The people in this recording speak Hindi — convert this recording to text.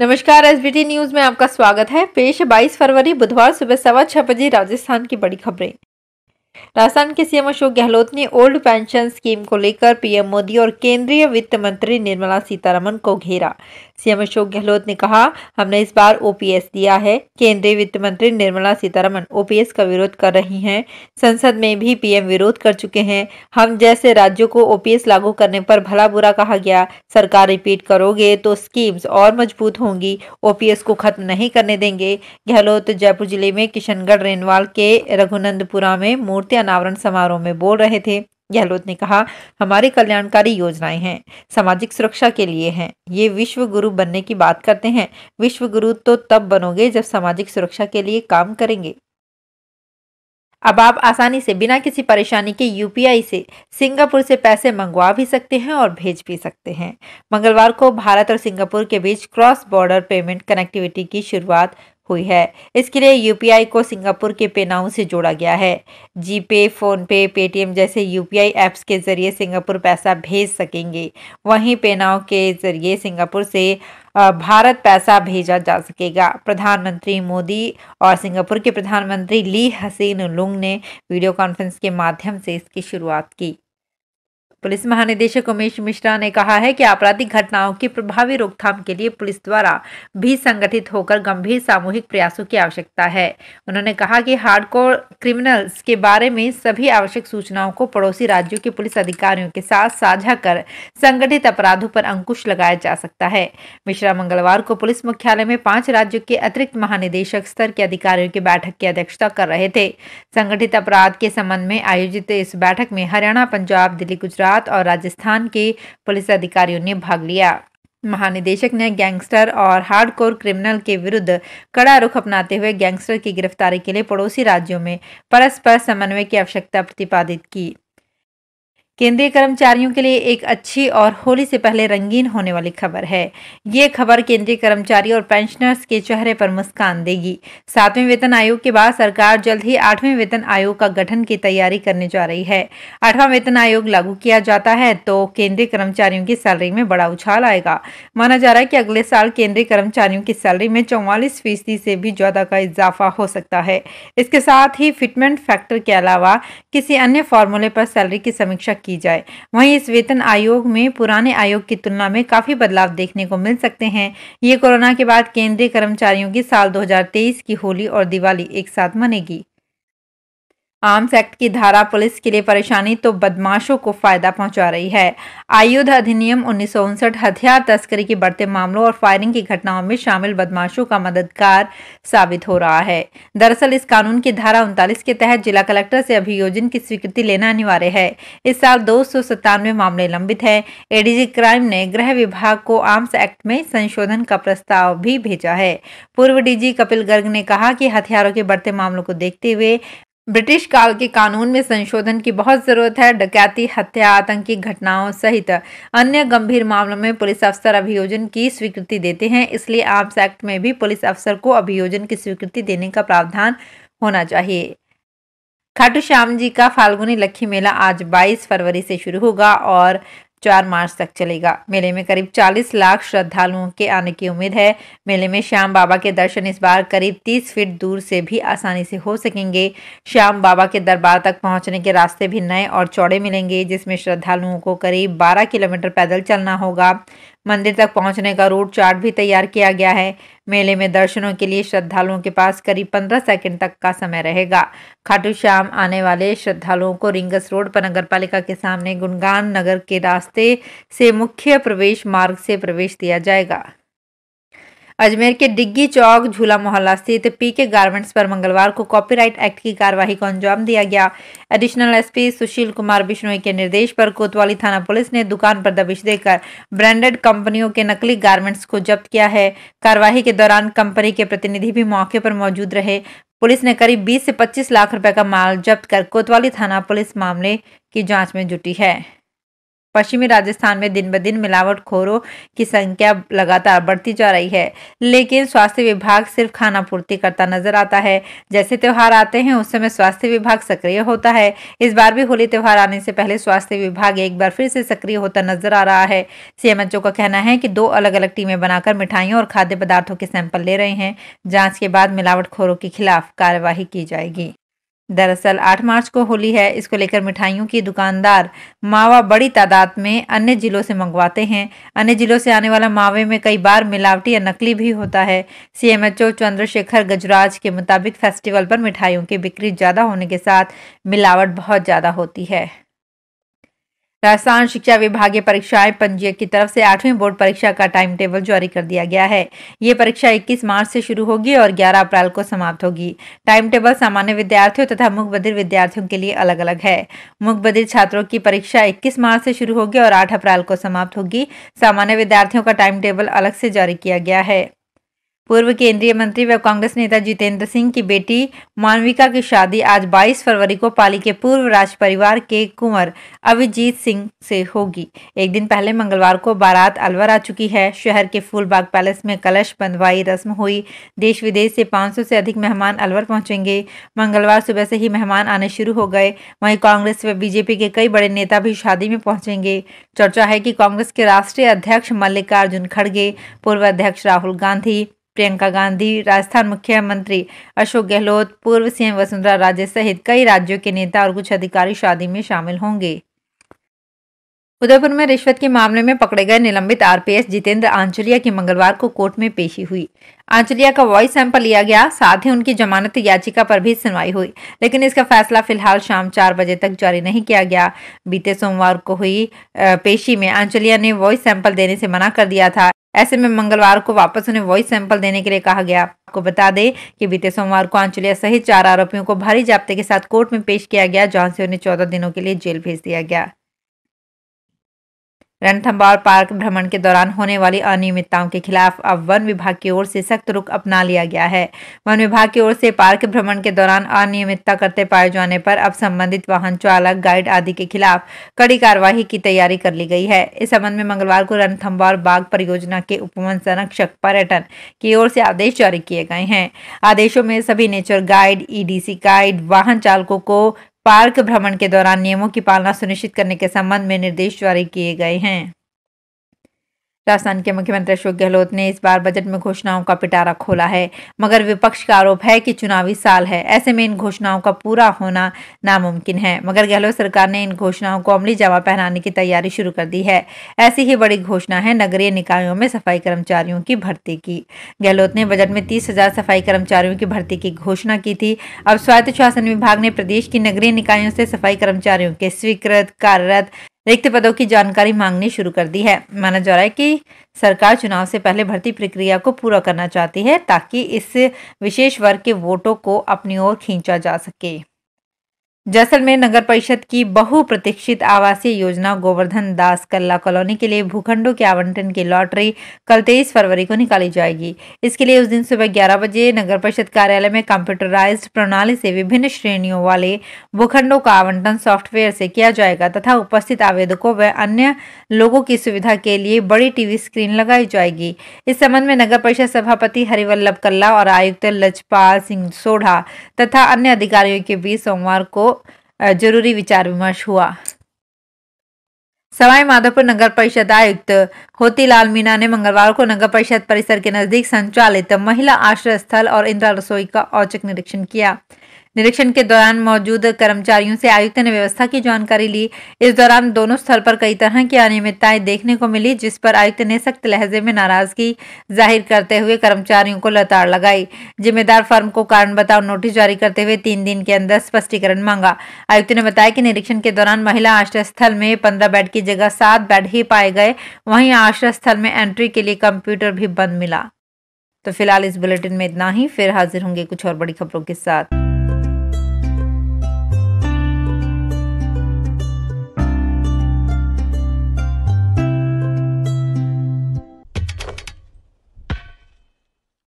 नमस्कार एस न्यूज में आपका स्वागत है पेश 22 फरवरी बुधवार सुबह सवा छह बजे राजस्थान की बड़ी खबरें राजस्थान के सीएम अशोक गहलोत ने ओल्ड पेंशन स्कीम को लेकर पीएम मोदी और केंद्रीय वित्त मंत्री निर्मला सीतारमन को घेरा सीएम अशोक गहलोत ने कहा हमने इस बार ओपीएस दिया है केंद्रीय वित्त मंत्री निर्मला सीतारमन ओपीएस का विरोध कर रही हैं संसद में भी पीएम विरोध कर चुके हैं हम जैसे राज्यों को ओपीएस लागू करने पर भला बुरा कहा गया सरकार रिपीट करोगे तो स्कीम्स और मजबूत होंगी ओपीएस को खत्म नहीं करने देंगे गहलोत जयपुर जिले में किशनगढ़ रेनवाल के रघुनंदपुरा में मूर्ति अनावरण समारोह में बोल रहे थे गहलोत ने कहा हमारी कल्याणकारी योजनाएं हैं सामाजिक सुरक्षा के लिए हैं ये विश्व गुरु बनने की बात करते हैं विश्व गुरु तो तब बनोगे जब सामाजिक सुरक्षा के लिए काम करेंगे अब आप आसानी से बिना किसी परेशानी के यूपीआई से सिंगापुर से पैसे मंगवा भी सकते हैं और भेज भी सकते हैं मंगलवार को भारत और सिंगापुर के बीच क्रॉस बॉर्डर पेमेंट कनेक्टिविटी की शुरुआत हुई है इसके लिए यूपीआई को सिंगापुर के पेनाओं से जोड़ा गया है जीपे फ़ोनपे पेटीएम जैसे यूपीआई ऐप्स के ज़रिए सिंगापुर पैसा भेज सकेंगे वहीं पेनाओं के ज़रिए सिंगापुर से भारत पैसा भेजा जा सकेगा प्रधानमंत्री मोदी और सिंगापुर के प्रधानमंत्री ली हसीन लुंग ने वीडियो कॉन्फ्रेंस के माध्यम से इसकी शुरुआत की पुलिस महानिदेशक उमेश मिश्रा ने कहा है कि आपराधिक घटनाओं की प्रभावी रोकथाम के लिए पुलिस द्वारा भी संगठित होकर गंभीर सामूहिक प्रयासों की आवश्यकता है उन्होंने कहा कि हार्डकोर क्रिमिनल्स के बारे में सभी आवश्यक सूचनाओं को पड़ोसी राज्यों के पुलिस अधिकारियों के साथ साझा कर संगठित अपराधों पर अंकुश लगाया जा सकता है मिश्रा मंगलवार को पुलिस मुख्यालय में पांच राज्यों के अतिरिक्त महानिदेशक स्तर के अधिकारियों की बैठक की अध्यक्षता कर रहे थे संगठित अपराध के संबंध में आयोजित इस बैठक में हरियाणा पंजाब दिल्ली गुजरात गुजरात और राजस्थान के पुलिस अधिकारियों ने भाग लिया महानिदेशक ने गैंगस्टर और हार्डकोर क्रिमिनल के विरुद्ध कड़ा रुख अपनाते हुए गैंगस्टर की गिरफ्तारी के लिए पड़ोसी राज्यों में परस्पर समन्वय की आवश्यकता प्रतिपादित की केंद्रीय कर्मचारियों के लिए एक अच्छी और होली से पहले रंगीन होने वाली खबर है ये खबर केंद्रीय कर्मचारी और पेंशनर्स के चेहरे पर मुस्कान देगी सातवें वेतन आयोग के बाद सरकार जल्द ही आठवें वेतन आयोग का गठन की तैयारी करने जा रही है आठवां वेतन आयोग लागू किया जाता है तो केंद्रीय कर्मचारियों की सैलरी में बड़ा उछाल आएगा माना जा रहा है की अगले साल केंद्रीय कर्मचारियों की सैलरी में चौवालीस फीसदी से भी ज्यादा का इजाफा हो सकता है इसके साथ ही फिटमेंट फैक्टर के अलावा किसी अन्य फॉर्मूले पर सैलरी की समीक्षा की जाए वहीं इस वेतन आयोग में पुराने आयोग की तुलना में काफी बदलाव देखने को मिल सकते हैं ये कोरोना के बाद केंद्रीय कर्मचारियों की साल 2023 की होली और दिवाली एक साथ मनेगी आर्म्स एक्ट की धारा पुलिस के लिए परेशानी तो बदमाशों को फायदा पहुंचा रही है आयुध अधिनियम उन्नीस हथियार तस्करी के बढ़ते मामलों और फायरिंग की घटनाओं में शामिल बदमाशों का मददगार साबित हो रहा है दरअसल इस कानून की धारा उनतालीस के तहत जिला कलेक्टर से अभियोजन की स्वीकृति लेना अनिवार्य है इस साल दो मामले लंबित है एडीजी क्राइम ने गृह विभाग को आर्म्स एक्ट में संशोधन का प्रस्ताव भी भेजा है पूर्व डीजी कपिल गर्ग ने कहा कि हथियारों के बढ़ते मामलों को देखते हुए ब्रिटिश काल के कानून में संशोधन की बहुत ज़रूरत है डकैती हत्या आतंकी घटनाओं सहित अन्य गंभीर मामलों में पुलिस अफसर अभियोजन की स्वीकृति देते हैं इसलिए आर्म्स एक्ट में भी पुलिस अफसर को अभियोजन की स्वीकृति देने का प्रावधान होना चाहिए खाटू श्याम जी का फाल्गुनी लक्खी मेला आज 22 फरवरी से शुरू होगा और चार मार्च तक चलेगा मेले में करीब 40 लाख श्रद्धालुओं के आने की उम्मीद है मेले में श्याम बाबा के दर्शन इस बार करीब 30 फीट दूर से भी आसानी से हो सकेंगे श्याम बाबा के दरबार तक पहुंचने के रास्ते भी नए और चौड़े मिलेंगे जिसमें श्रद्धालुओं को करीब बारह किलोमीटर पैदल चलना होगा मंदिर तक पहुंचने का रूट चार्ट भी तैयार किया गया है मेले में दर्शनों के लिए श्रद्धालुओं के पास करीब 15 सेकंड तक का समय रहेगा खाटू श्याम आने वाले श्रद्धालुओं को रिंगस रोड पर नगर पालिका के सामने गुणगान नगर के रास्ते से मुख्य प्रवेश मार्ग से प्रवेश दिया जाएगा अजमेर के डिग्गी चौक झूला मोहल्ला स्थित पी के गार्मेंट्स पर मंगलवार को कॉपीराइट एक्ट की कार्यवाही को अंजाम दिया गया एडिशनल एसपी सुशील कुमार बिश्नोई के निर्देश पर कोतवाली थाना पुलिस ने दुकान पर दबिश देकर ब्रांडेड कंपनियों के नकली गारमेंट्स को जब्त किया है कार्यवाही के दौरान कंपनी के प्रतिनिधि भी मौके पर मौजूद रहे पुलिस ने करीब 20 से 25 लाख रुपए का माल जब्त कर कोतवाली थाना पुलिस मामले की जांच में जुटी है पश्चिमी राजस्थान में दिन ब दिन मिलावटखोरों की संख्या लगातार बढ़ती जा रही है लेकिन स्वास्थ्य विभाग सिर्फ खाना पूर्ति करता नजर आता है जैसे त्यौहार आते हैं उस समय स्वास्थ्य विभाग सक्रिय होता है इस बार भी होली त्यौहार आने से पहले स्वास्थ्य विभाग एक बार फिर से सक्रिय होता नजर आ रहा है सीएमएचओ का कहना है कि दो अलग अलग टीमें बनाकर मिठाइयों और खाद्य पदार्थों के सैंपल ले रहे हैं जाँच के बाद मिलावटखोरों के खिलाफ कार्यवाही की जाएगी दरअसल 8 मार्च को होली है इसको लेकर मिठाइयों की दुकानदार मावा बड़ी तादाद में अन्य ज़िलों से मंगवाते हैं अन्य ज़िलों से आने वाला मावे में कई बार मिलावटी या नकली भी होता है सीएमएचओ चंद्रशेखर गजराज के मुताबिक फेस्टिवल पर मिठाइयों की बिक्री ज़्यादा होने के साथ मिलावट बहुत ज़्यादा होती है राजस्थान शिक्षा विभागीय परीक्षाएं पंजीयक की तरफ से आठवीं बोर्ड परीक्षा का टाइम टेबल जारी कर दिया गया है ये परीक्षा 21 मार्च से शुरू होगी और 11 अप्रैल को समाप्त होगी टाइम टेबल सामान्य विद्यार्थियों तथा मुखबधिर विद्यार्थियों के लिए अलग अलग है मुखबधिर छात्रों की परीक्षा इक्कीस मार्च से शुरू होगी और आठ अप्रैल को समाप्त होगी सामान्य विद्यार्थियों का टाइम टेबल अलग से जारी किया गया है पूर्व केंद्रीय मंत्री व कांग्रेस नेता जितेंद्र सिंह की बेटी मानविका की शादी आज 22 फरवरी को पाली के पूर्व राज परिवार के कुंवर अभिजीत सिंह से होगी एक दिन पहले मंगलवार को बारात अलवर आ चुकी है शहर के फूलबाग पैलेस में कलश बंधवाई रस्म हुई देश विदेश से 500 से अधिक मेहमान अलवर पहुंचेंगे मंगलवार सुबह से ही मेहमान आने शुरू हो गए वहीं कांग्रेस व बीजेपी के कई बड़े नेता भी शादी में पहुंचेंगे चर्चा है कि कांग्रेस के राष्ट्रीय अध्यक्ष मल्लिकार्जुन खड़गे पूर्व अध्यक्ष राहुल गांधी प्रियंका गांधी राजस्थान मुख्यमंत्री अशोक गहलोत पूर्व सीएम वसुंधरा राजे सहित कई राज्यों के नेता और कुछ अधिकारी शादी में शामिल होंगे उदयपुर में रिश्वत के मामले में पकड़े गए निलंबित आरपीएस जितेंद्र आंचलिया की मंगलवार को कोर्ट में पेशी हुई आंचलिया का वॉइस सैंपल लिया गया साथ ही उनकी जमानत याचिका पर भी सुनवाई हुई लेकिन इसका फैसला फिलहाल शाम चार बजे तक जारी नहीं किया गया बीते सोमवार को हुई पेशी में आंचलिया ने वॉइस सैंपल देने से मना कर दिया था ऐसे में मंगलवार को वापस उन्हें वॉइस सैंपल देने के लिए कहा गया आपको बता दें कि बीते सोमवार को आंचलिया सहित चार आरोपियों को भारी जाब्ते के साथ कोर्ट में पेश किया गया जहां से उन्हें चौदह दिनों के लिए जेल भेज दिया गया रणथम्बौर पार्क भ्रमण के दौरान होने वाली अनियमितताओं के खिलाफ अब वन विभाग की ओर से सख्त रुख अपना लिया गया है वन विभाग की ओर से पार्क भ्रमण के दौरान अनियमितता करते पाए जाने पर अब संबंधित वाहन चालक गाइड आदि के खिलाफ कड़ी कार्यवाही की तैयारी कर ली गई है इस संबंध में मंगलवार को रणथम्बौर बाघ परियोजना के उपवन संरक्षक पर्यटन की ओर से आदेश जारी किए गए हैं आदेशों में सभी nature guide EDC e guide वाहन चालकों को पार्क भ्रमण के दौरान नियमों की पालना सुनिश्चित करने के संबंध में निर्देश जारी किए गए हैं राजस्थान के मुख्यमंत्री अशोक गहलोत ने इस बार बजट में घोषणाओं का पिटारा खोला है मगर विपक्ष का आरोप है कि चुनावी साल है ऐसे में इन घोषणाओं का पूरा होना नामुमकिन है मगर गहलोत सरकार ने इन घोषणाओं को अमली जवाब पहनाने की तैयारी शुरू कर दी है ऐसी ही बड़ी घोषणा है नगरीय निकायों में सफाई कर्मचारियों की भर्ती की गहलोत ने बजट में तीस सफाई कर्मचारियों की भर्ती की घोषणा की थी अब स्वायत्त शासन विभाग ने प्रदेश की नगरीय निकायों से सफाई कर्मचारियों के स्वीकृत कार्यरत रिक्त पदों की जानकारी मांगनी शुरू कर दी है माना जा रहा है कि सरकार चुनाव से पहले भर्ती प्रक्रिया को पूरा करना चाहती है ताकि इस विशेष वर्ग के वोटों को अपनी ओर खींचा जा सके जैसलमेर नगर परिषद की बहुप्रतीक्षित आवासीय योजना गोवर्धन दास कल्ला कॉलोनी के लिए भूखंडों के आवंटन की लॉटरी कल तेईस फरवरी को निकाली जाएगी इसके लिए उस दिन सुबह ग्यारह बजे नगर परिषद कार्यालय में कंप्यूटराइज्ड प्रणाली से विभिन्न श्रेणियों वाले भूखंडों का आवंटन सॉफ्टवेयर से किया जाएगा तथा उपस्थित आवेदकों व अन्य लोगों की सुविधा के लिए बड़ी टीवी स्क्रीन लगाई जाएगी इस संबंध में नगर परिषद सभापति हरिवल्लभ कल्ला और आयुक्त लजपाल सिंह सोढ़ा तथा अन्य अधिकारियों के बीच सोमवार को जरूरी विचार विमर्श हुआ सवाई माधोपुर नगर परिषद आयुक्त होतीलाल मीना ने मंगलवार को नगर परिषद परिसर के नजदीक संचालित महिला आश्रय स्थल और इंदिरा रसोई का औचक निरीक्षण किया निरीक्षण के दौरान मौजूद कर्मचारियों से आयुक्त ने व्यवस्था की जानकारी ली इस दौरान दोनों स्थल पर कई तरह की अनियमितताएं देखने को मिली जिस पर आयुक्त ने सख्त लहजे में नाराजगी जाहिर करते हुए कर्मचारियों को लताड़ लगाई जिम्मेदार फर्म को कारण बताओ नोटिस जारी करते हुए तीन दिन के अंदर स्पष्टीकरण मांगा आयुक्त ने बताया कि निरीक्षण के दौरान महिला आश्रय स्थल में पंद्रह बेड की जगह सात बेड ही पाए गए वहीं आश्रय स्थल में एंट्री के लिए कंप्यूटर भी बंद मिला तो फिलहाल इस बुलेटिन में इतना ही फिर हाजिर होंगे कुछ और बड़ी खबरों के साथ